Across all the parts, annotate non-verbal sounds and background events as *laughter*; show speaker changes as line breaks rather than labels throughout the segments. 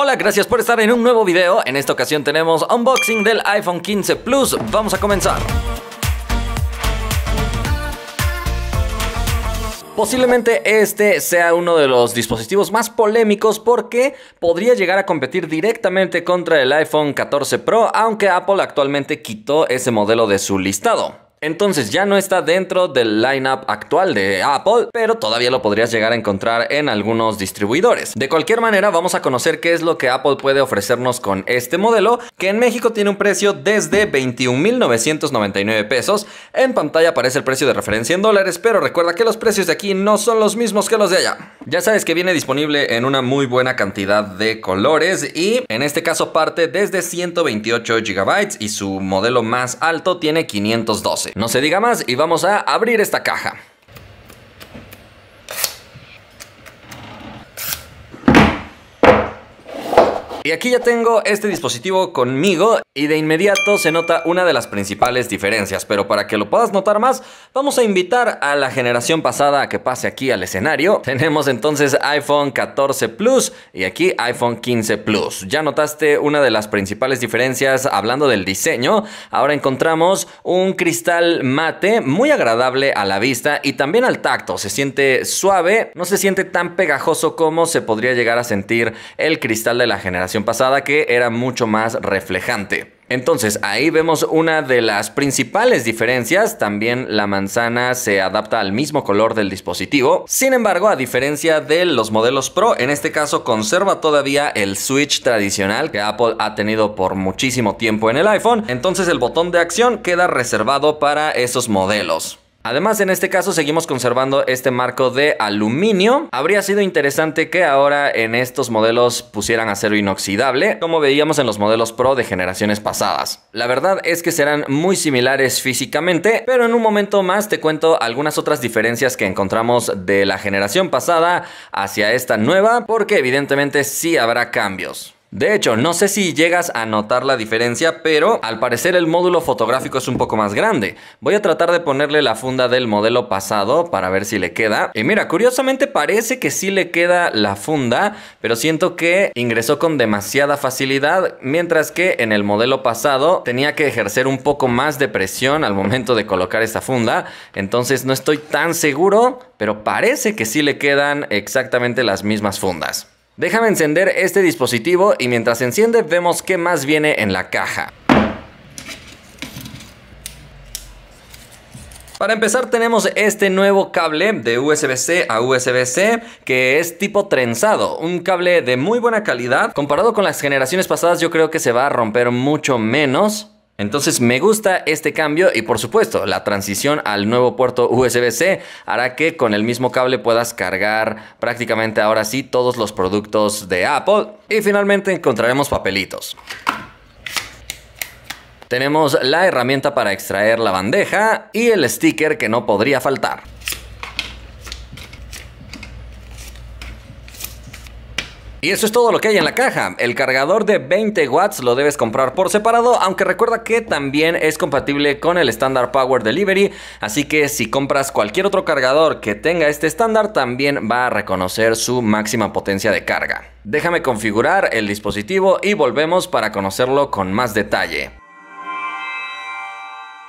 Hola, gracias por estar en un nuevo video. En esta ocasión tenemos unboxing del iPhone 15 Plus. Vamos a comenzar. Posiblemente este sea uno de los dispositivos más polémicos porque podría llegar a competir directamente contra el iPhone 14 Pro, aunque Apple actualmente quitó ese modelo de su listado. Entonces ya no está dentro del lineup actual de Apple, pero todavía lo podrías llegar a encontrar en algunos distribuidores. De cualquier manera, vamos a conocer qué es lo que Apple puede ofrecernos con este modelo, que en México tiene un precio desde 21.999 pesos. En pantalla aparece el precio de referencia en dólares, pero recuerda que los precios de aquí no son los mismos que los de allá. Ya sabes que viene disponible en una muy buena cantidad de colores y en este caso parte desde 128 GB y su modelo más alto tiene 512. No se diga más y vamos a abrir esta caja. Y aquí ya tengo este dispositivo conmigo y de inmediato se nota una de las principales diferencias, pero para que lo puedas notar más, vamos a invitar a la generación pasada a que pase aquí al escenario. *laughs* Tenemos entonces iPhone 14 Plus y aquí iPhone 15 Plus. Ya notaste una de las principales diferencias hablando del diseño. Ahora encontramos un cristal mate muy agradable a la vista y también al tacto. Se siente suave, no se siente tan pegajoso como se podría llegar a sentir el cristal de la generación pasada que era mucho más reflejante. Entonces ahí vemos una de las principales diferencias, también la manzana se adapta al mismo color del dispositivo, sin embargo a diferencia de los modelos Pro, en este caso conserva todavía el switch tradicional que Apple ha tenido por muchísimo tiempo en el iPhone, entonces el botón de acción queda reservado para esos modelos. Además, en este caso seguimos conservando este marco de aluminio. Habría sido interesante que ahora en estos modelos pusieran acero inoxidable, como veíamos en los modelos Pro de generaciones pasadas. La verdad es que serán muy similares físicamente, pero en un momento más te cuento algunas otras diferencias que encontramos de la generación pasada hacia esta nueva, porque evidentemente sí habrá cambios. De hecho, no sé si llegas a notar la diferencia, pero al parecer el módulo fotográfico es un poco más grande. Voy a tratar de ponerle la funda del modelo pasado para ver si le queda. Y mira, curiosamente parece que sí le queda la funda, pero siento que ingresó con demasiada facilidad, mientras que en el modelo pasado tenía que ejercer un poco más de presión al momento de colocar esta funda. Entonces no estoy tan seguro, pero parece que sí le quedan exactamente las mismas fundas. Déjame encender este dispositivo y mientras enciende vemos qué más viene en la caja. Para empezar tenemos este nuevo cable de USB-C a USB-C que es tipo trenzado, un cable de muy buena calidad. Comparado con las generaciones pasadas yo creo que se va a romper mucho menos. Entonces me gusta este cambio y por supuesto la transición al nuevo puerto USB-C hará que con el mismo cable puedas cargar prácticamente ahora sí todos los productos de Apple y finalmente encontraremos papelitos. Tenemos la herramienta para extraer la bandeja y el sticker que no podría faltar. Y eso es todo lo que hay en la caja. El cargador de 20 watts lo debes comprar por separado, aunque recuerda que también es compatible con el estándar Power Delivery, así que si compras cualquier otro cargador que tenga este estándar también va a reconocer su máxima potencia de carga. Déjame configurar el dispositivo y volvemos para conocerlo con más detalle.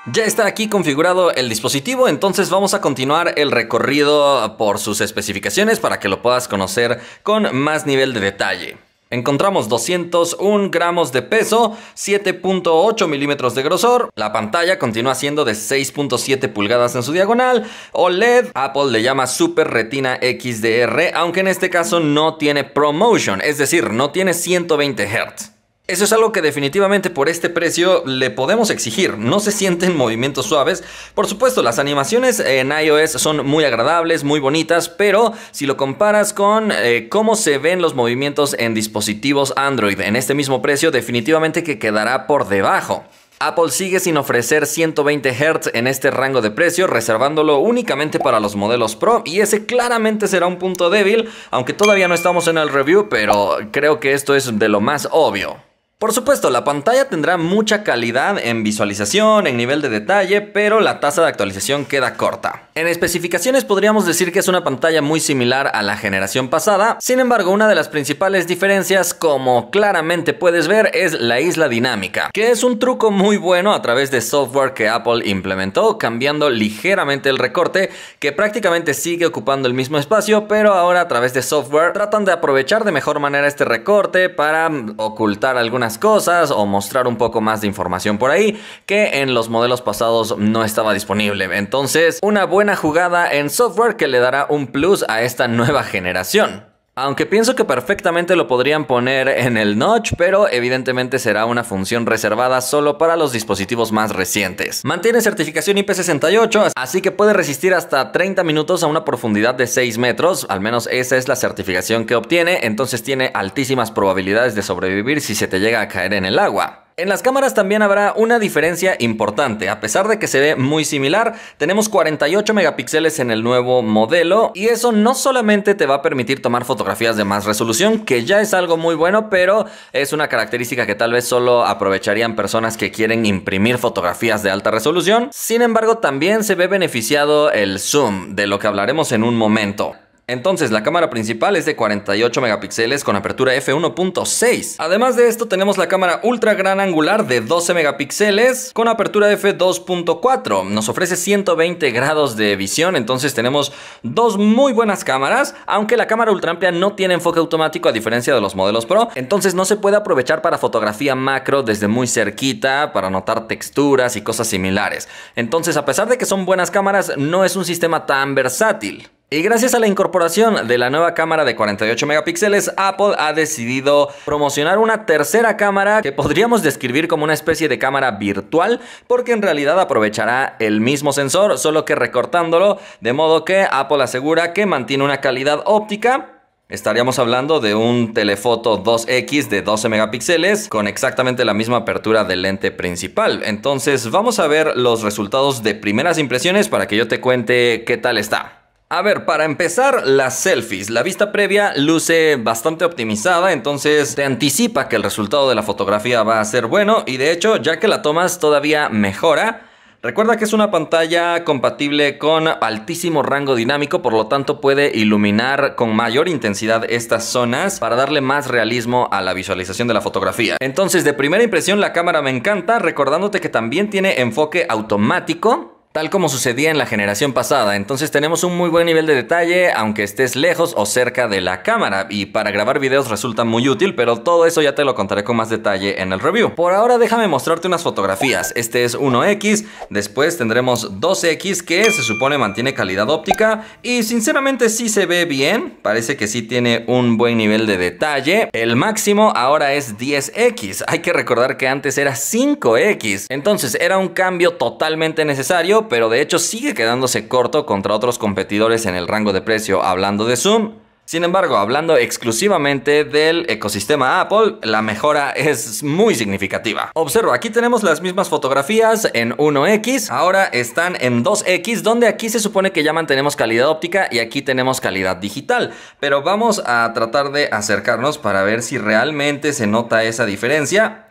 Ya está aquí configurado el dispositivo, entonces vamos a continuar el recorrido por sus especificaciones para que lo puedas conocer con más nivel de detalle. Encontramos 201 gramos de peso, 7.8 milímetros de grosor, la pantalla continúa siendo de 6.7 pulgadas en su diagonal, OLED, Apple le llama Super Retina XDR, aunque en este caso no tiene ProMotion, es decir, no tiene 120 Hz. Eso es algo que definitivamente por este precio le podemos exigir. No se sienten movimientos suaves. Por supuesto, las animaciones en iOS son muy agradables, muy bonitas, pero si lo comparas con eh, cómo se ven los movimientos en dispositivos Android en este mismo precio, definitivamente que quedará por debajo. Apple sigue sin ofrecer 120 Hz en este rango de precio, reservándolo únicamente para los modelos Pro y ese claramente será un punto débil, aunque todavía no estamos en el review, pero creo que esto es de lo más obvio. Por supuesto, la pantalla tendrá mucha calidad en visualización, en nivel de detalle, pero la tasa de actualización queda corta. En especificaciones podríamos decir que es una pantalla muy similar a la generación pasada, sin embargo una de las principales diferencias como claramente puedes ver es la isla dinámica, que es un truco muy bueno a través de software que Apple implementó cambiando ligeramente el recorte que prácticamente sigue ocupando el mismo espacio pero ahora a través de software tratan de aprovechar de mejor manera este recorte para ocultar algunas cosas o mostrar un poco más de información por ahí que en los modelos pasados no estaba disponible, entonces una buena jugada en software que le dará un plus a esta nueva generación. Aunque pienso que perfectamente lo podrían poner en el notch, pero evidentemente será una función reservada solo para los dispositivos más recientes. Mantiene certificación IP68, así que puede resistir hasta 30 minutos a una profundidad de 6 metros, al menos esa es la certificación que obtiene, entonces tiene altísimas probabilidades de sobrevivir si se te llega a caer en el agua. En las cámaras también habrá una diferencia importante, a pesar de que se ve muy similar, tenemos 48 megapíxeles en el nuevo modelo y eso no solamente te va a permitir tomar fotografías de más resolución, que ya es algo muy bueno, pero es una característica que tal vez solo aprovecharían personas que quieren imprimir fotografías de alta resolución, sin embargo también se ve beneficiado el zoom, de lo que hablaremos en un momento. Entonces, la cámara principal es de 48 megapíxeles con apertura f1.6. Además de esto, tenemos la cámara ultra gran angular de 12 megapíxeles con apertura f2.4. Nos ofrece 120 grados de visión, entonces tenemos dos muy buenas cámaras, aunque la cámara ultra amplia no tiene enfoque automático a diferencia de los modelos Pro, entonces no se puede aprovechar para fotografía macro desde muy cerquita, para notar texturas y cosas similares. Entonces, a pesar de que son buenas cámaras, no es un sistema tan versátil. Y gracias a la incorporación de la nueva cámara de 48 megapíxeles, Apple ha decidido promocionar una tercera cámara que podríamos describir como una especie de cámara virtual, porque en realidad aprovechará el mismo sensor, solo que recortándolo, de modo que Apple asegura que mantiene una calidad óptica Estaríamos hablando de un telefoto 2X de 12 megapíxeles con exactamente la misma apertura del lente principal. Entonces vamos a ver los resultados de primeras impresiones para que yo te cuente qué tal está. A ver, para empezar, las selfies. La vista previa luce bastante optimizada, entonces te anticipa que el resultado de la fotografía va a ser bueno y de hecho, ya que la tomas todavía mejora. Recuerda que es una pantalla compatible con altísimo rango dinámico, por lo tanto puede iluminar con mayor intensidad estas zonas para darle más realismo a la visualización de la fotografía. Entonces, de primera impresión, la cámara me encanta, recordándote que también tiene enfoque automático tal como sucedía en la generación pasada. Entonces tenemos un muy buen nivel de detalle, aunque estés lejos o cerca de la cámara. Y para grabar videos resulta muy útil, pero todo eso ya te lo contaré con más detalle en el review. Por ahora déjame mostrarte unas fotografías. Este es 1X, después tendremos 2X que se supone mantiene calidad óptica y sinceramente sí se ve bien. Parece que sí tiene un buen nivel de detalle. El máximo ahora es 10X. Hay que recordar que antes era 5X. Entonces era un cambio totalmente necesario pero de hecho sigue quedándose corto contra otros competidores en el rango de precio hablando de Zoom. Sin embargo, hablando exclusivamente del ecosistema Apple, la mejora es muy significativa. Observo, aquí tenemos las mismas fotografías en 1X, ahora están en 2X, donde aquí se supone que ya mantenemos calidad óptica y aquí tenemos calidad digital. Pero vamos a tratar de acercarnos para ver si realmente se nota esa diferencia.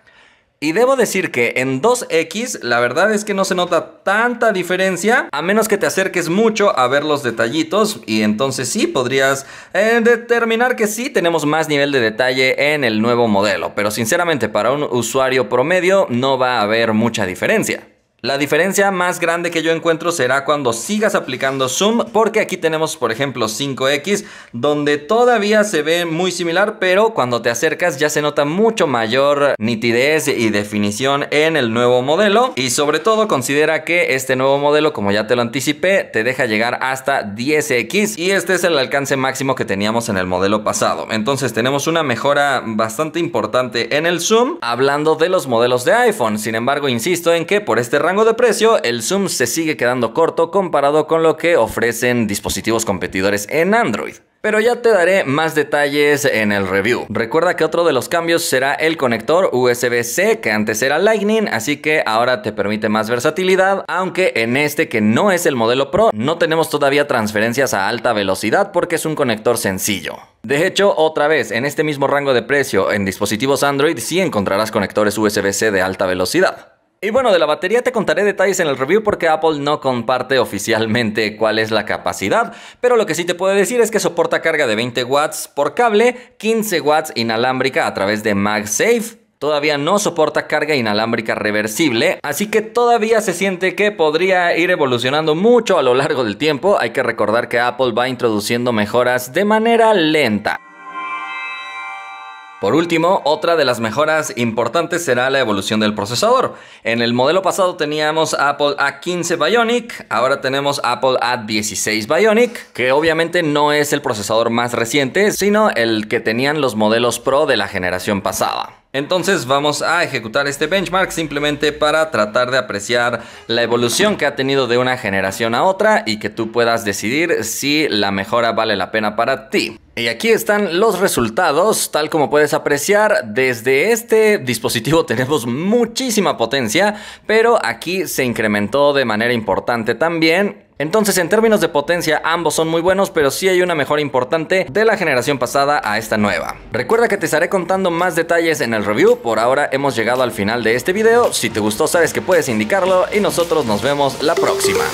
Y debo decir que en 2X la verdad es que no se nota tanta diferencia a menos que te acerques mucho a ver los detallitos y entonces sí podrías eh, determinar que sí tenemos más nivel de detalle en el nuevo modelo. Pero sinceramente para un usuario promedio no va a haber mucha diferencia. La diferencia más grande que yo encuentro será cuando sigas aplicando zoom, porque aquí tenemos por ejemplo 5X, donde todavía se ve muy similar, pero cuando te acercas ya se nota mucho mayor nitidez y definición en el nuevo modelo. Y sobre todo considera que este nuevo modelo, como ya te lo anticipé, te deja llegar hasta 10X y este es el alcance máximo que teníamos en el modelo pasado. Entonces tenemos una mejora bastante importante en el zoom, hablando de los modelos de iPhone. Sin embargo, insisto en que por este rango de precio, el Zoom se sigue quedando corto comparado con lo que ofrecen dispositivos competidores en Android. Pero ya te daré más detalles en el review. Recuerda que otro de los cambios será el conector USB-C que antes era Lightning, así que ahora te permite más versatilidad, aunque en este que no es el modelo Pro no tenemos todavía transferencias a alta velocidad porque es un conector sencillo. De hecho, otra vez, en este mismo rango de precio en dispositivos Android sí encontrarás conectores USB-C de alta velocidad. Y bueno, de la batería te contaré detalles en el review porque Apple no comparte oficialmente cuál es la capacidad, pero lo que sí te puedo decir es que soporta carga de 20 watts por cable, 15 watts inalámbrica a través de MagSafe, todavía no soporta carga inalámbrica reversible, así que todavía se siente que podría ir evolucionando mucho a lo largo del tiempo. Hay que recordar que Apple va introduciendo mejoras de manera lenta. Por último, otra de las mejoras importantes será la evolución del procesador. En el modelo pasado teníamos Apple A15 Bionic, ahora tenemos Apple A16 Bionic, que obviamente no es el procesador más reciente, sino el que tenían los modelos Pro de la generación pasada. Entonces vamos a ejecutar este benchmark simplemente para tratar de apreciar la evolución que ha tenido de una generación a otra y que tú puedas decidir si la mejora vale la pena para ti. Y aquí están los resultados, tal como puedes apreciar, desde este dispositivo *laughs* tenemos muchísima potencia, pero aquí se incrementó de manera importante también. Entonces en términos de potencia ambos son muy buenos, pero sí hay una mejora importante de la generación pasada a esta nueva. Recuerda que te estaré contando más detalles en el review, por ahora hemos llegado al final de este video, si te gustó sabes que puedes indicarlo y nosotros nos vemos la próxima.